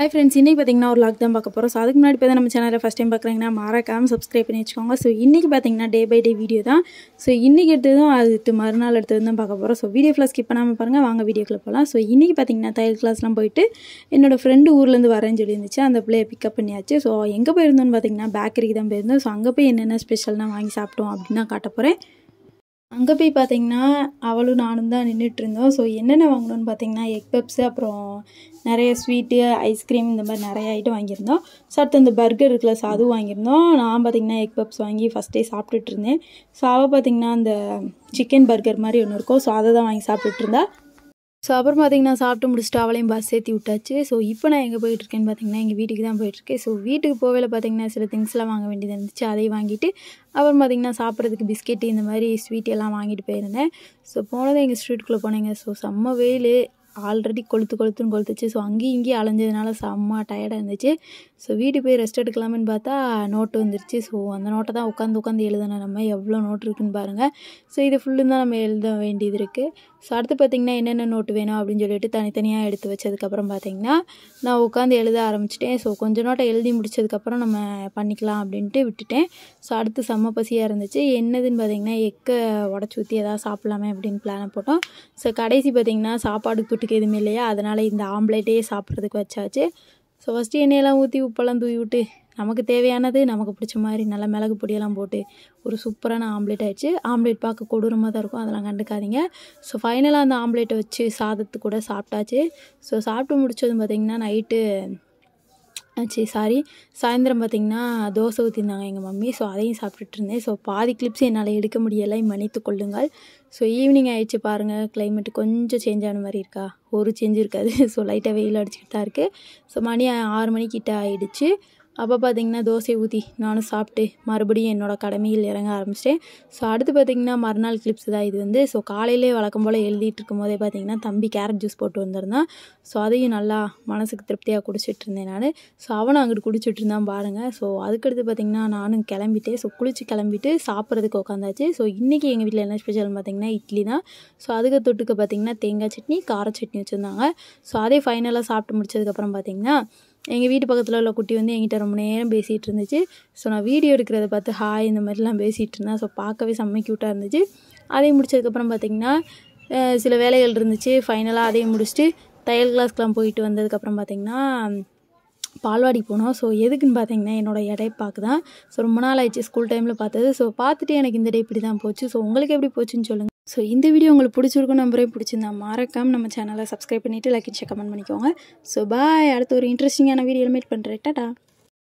hi friends இன்றைக்கி பார்த்தீங்கன்னா ஒரு லாக் தான் பார்க்க போகிறோம் ஸோ அதுக்கு முன்னாடி பார்த்தா நம்ம சேனலில் ஃபஸ்ட் டைம் பார்க்குறீங்கன்னா மறக்காமல் சப்ஸ்கிரைப் பண்ணி வச்சுக்கோங்க ஸோ இன்றைக்கி பார்த்தீங்கன்னா டே பை டே வீடியோ தான் ஸோ இன்றைக்கி எடுத்ததும் அது மறுநாள் எடுத்தது தான் பார்க்க போகிறோம் ஸோ வீடியோ ஃபுல்லாக ஸ்கிப் பண்ணாமல் பாருங்கள் வாங்க வீடியோக்குள்ள போகலாம் ஸோ இன்றைக்கி பார்த்தீங்கன்னா தையல் கிளாஸ்லாம் போயிட்டு என்னோடய ஃப்ரெண்டு ஊர்லேருந்து வரேன்னு இருந்துச்சு அந்த பிள்ளையை பிக்கப் பண்ணியாச்சு ஸோ எங்கே போயிருந்தோன்னு பார்த்தீங்கன்னா பேக்கரிக்கு தான் போயிருந்தோம் ஸோ அங்கே போய் என்னென்ன ஸ்பெஷல்னால் வாங்கி சாப்பிட்டோம் அப்படின்னு தான் காட்ட போகிறேன் அங்கே போய் பார்த்திங்கன்னா அவளும் நானும் தான் இருந்தோம் ஸோ என்னென்ன வாங்கணும்னு பார்த்தீங்கன்னா எக் பப்ஸு அப்புறம் நிறைய ஸ்வீட்டு ஐஸ்கிரீம் இந்த மாதிரி நிறைய ஐட்டம் வாங்கியிருந்தோம் ஸோ அடுத்து இந்த பர்கர் இருக்குல்ல அதுவும் வாங்கியிருந்தோம் நான் பார்த்திங்கன்னா எக் பப்ஸ் வாங்கி ஃபஸ்ட்டே சாப்பிட்டுட்டு இருந்தேன் ஸோ அவள் பார்த்திங்கன்னா அந்த சிக்கன் பர்கர் மாதிரி ஒன்று இருக்கும் ஸோ அதை தான் வாங்கி சாப்பிட்டுட்டு இருந்தா ஸோ அப்புறம் பார்த்திங்கன்னா சாப்பிட்டு முடிச்சுட்டு அவளையும் பஸ் ஏற்றி விட்டாச்சு ஸோ இப்போ நான் எங்கே போயிட்டுருக்கேன்னு பார்த்தீங்கன்னா எங்கள் வீட்டுக்கு தான் போயிட்டுருக்கேன் ஸோ வீட்டுக்கு போவேல பார்த்திங்கன்னா சில திங்ஸ்லாம் வாங்க வேண்டியது இருந்துச்சு அதையும் வாங்கிட்டு அப்புறம் பார்த்திங்கன்னா சாப்பிட்றதுக்கு பிஸ்கெட்டு இந்த மாதிரி ஸ்வீட் எல்லாம் வாங்கிட்டு போயிருந்தேன் ஸோ போனது எங்கள் ஸ்ட்ரீட்டுக்குள்ளே போனேங்க ஸோ செம்ம வெயில் ஆல்ரெடி கொளுத்து கொளுத்துன்னு கொளுத்துச்சு ஸோ அங்கேயும் இங்கேயும் அலைஞ்சதுனால செம்ம டயர்டாக இருந்துச்சு ஸோ வீடு போய் ரெஸ்ட் எடுக்கலாமேன்னு பார்த்தா நோட்டு வந்துருச்சு ஸோ அந்த நோட்டை தான் உட்காந்து உட்காந்து எழுதணும் நம்ம எவ்வளோ நோட் இருக்குன்னு பாருங்கள் ஸோ இது ஃபுல்லும் தான் நம்ம எழுத வேண்டியது இருக்குது ஸோ அடுத்து பார்த்திங்கன்னா என்னென்ன நோட்டு வேணும் அப்படின்னு சொல்லிட்டு தனித்தனியாக எடுத்து வச்சதுக்கப்புறம் பார்த்திங்கன்னா நான் உட்காந்து எழுத ஆரம்பிச்சிட்டேன் ஸோ கொஞ்சம் நோட்டை எழுதி முடிச்சதுக்கப்புறம் நம்ம பண்ணிக்கலாம் அப்படின்ட்டு விட்டுட்டேன் ஸோ அடுத்து செம்ம பசியாக இருந்துச்சு என்னதுன்னு பார்த்திங்கன்னா எக்கை உடச்சி ஊற்றி எதாவது சாப்பிட்லாமே அப்படின்னு பிளானை போட்டோம் ஸோ கடைசி பார்த்திங்கன்னா சாப்பாடு சாப்பிட்றதுக்கு எதுவுமே இல்லையா அதனால் இந்த ஆம்லேட்டே சாப்பிட்றதுக்கு வச்சாச்சு ஸோ ஃபஸ்ட்டு எண்ணெயெல்லாம் ஊற்றி உப்பெல்லாம் தூவி விட்டு நமக்கு தேவையானது நமக்கு பிடிச்ச மாதிரி நல்லா மிளகு பொடியெல்லாம் போட்டு ஒரு சூப்பரான ஆம்லேட் ஆயிடுச்சு ஆம்லேட் பார்க்க கொடூரமாக தான் இருக்கும் அதெல்லாம் கண்டுக்காதீங்க ஸோ ஃபைனலாக அந்த ஆம்லேட்டை வச்சு சாதத்து கூட சாப்பிட்டாச்சு ஸோ சாப்பிட்டு முடிச்சதும் பார்த்திங்கன்னா நைட்டு சரி சாரி சாயந்தரம் பார்த்திங்கன்னா தோசை ஊற்றிருந்தாங்க எங்கள் மம்மி ஸோ அதையும் சாப்பிட்டுட்டு இருந்தேன் ஸோ பாதி கிளிப்ஸ் என்னால் எடுக்க முடியலை மன்னித்து கொள்ளுங்கள் ஸோ ஈவினிங் ஆகிடுச்சு பாருங்கள் கிளைமேட் கொஞ்சம் சேஞ்ச் ஆன மாதிரி இருக்கா ஒரு சேஞ்ச் இருக்காது ஸோ லைட்டாக வெயில் அடிச்சுக்கிட்டு தான் இருக்குது ஸோ மணி ஆறு மணிக்கிட்ட ஆகிடுச்சு அப்போ பார்த்திங்கன்னா தோசை ஊற்றி நானும் சாப்பிட்டு மறுபடியும் என்னோடய கடமையில் இறங்க ஆரம்பிச்சிட்டேன் ஸோ அடுத்து பார்த்திங்கன்னா மறுநாள் கிளிப்ஸ் தான் இது வந்து ஸோ காலையிலே வழக்கம் போல் எழுதிட்டு இருக்கும் போதே பார்த்திங்கன்னா தம்பி கேரட் ஜூஸ் போட்டு வந்திருந்தான் ஸோ அதையும் நல்லா மனசுக்கு திருப்தியாக குடிச்சிட்டு இருந்தேன் நான் ஸோ அவனை அங்கிட்டு குடிச்சிட்டு இருந்தான் பாருங்கள் ஸோ அதுக்கடுத்து பார்த்திங்கன்னா நானும் கிளம்பிட்டேன் ஸோ குளித்து கிளம்பிட்டு சாப்பிட்றதுக்கு உட்காந்தாச்சு ஸோ இன்றைக்கி எங்கள் வீட்டில் என்ன ஸ்பெஷல்னு பார்த்திங்கன்னா இட்லி தான் ஸோ அதுக்கு தொட்டுக்கு பார்த்திங்கன்னா தேங்காய் சட்னி கார சட்னி வச்சுருந்தாங்க ஸோ அதே ஃபைனலாக சாப்பிட்டு முடிச்சதுக்கப்புறம் பார்த்திங்கன்னா எங்கள் வீட்டு பக்கத்தில் உள்ள குட்டி வந்து என்கிட்ட ரொம்ப நேரம் பேசிகிட்டு இருந்துச்சு ஸோ நான் வீடியோ எடுக்கிறத பார்த்து ஹாய் இந்த மாதிரிலாம் பேசிகிட்டு இருந்தேன் ஸோ பார்க்கவே செம்ம க்யூட்டாக இருந்துச்சு அதையும் முடிச்சதுக்கப்புறம் பார்த்திங்கன்னா சில வேலைகள் இருந்துச்சு ஃபைனலாக அதையும் முடிச்சுட்டு தையல் கிளாஸ்க்கெலாம் போயிட்டு வந்ததுக்கப்புறம் பார்த்திங்கன்னா பால்வாடி போனோம் ஸோ எதுக்குன்னு பார்த்தீங்கன்னா என்னோடய இடைய பார்க்க தான் ஸோ ரொம்ப நாள் ஆயிடுச்சு ஸ்கூல் டைமில் பார்த்தது ஸோ பார்த்துட்டு எனக்கு இந்த டே இப்படி தான் போச்சு ஸோ உங்களுக்கு எப்படி போச்சுன்னு சொல்லுங்கள் ஸோ இந்த வீடியோ உங்களுக்கு பிடிச்சிருக்கும் நம்பரையும் பிடிச்சிருந்தா மறக்காமல் நம்ம சேனலை சப்ஸ்கிரைப் பண்ணிவிட்டு லைக் கமெண்ட் பண்ணிக்கோங்க ஸோ பாய் அடுத்த ஒரு இன்ட்ரெஸ்டிங்கான வீடியோ மீட் பண்ணுறேன் டாடா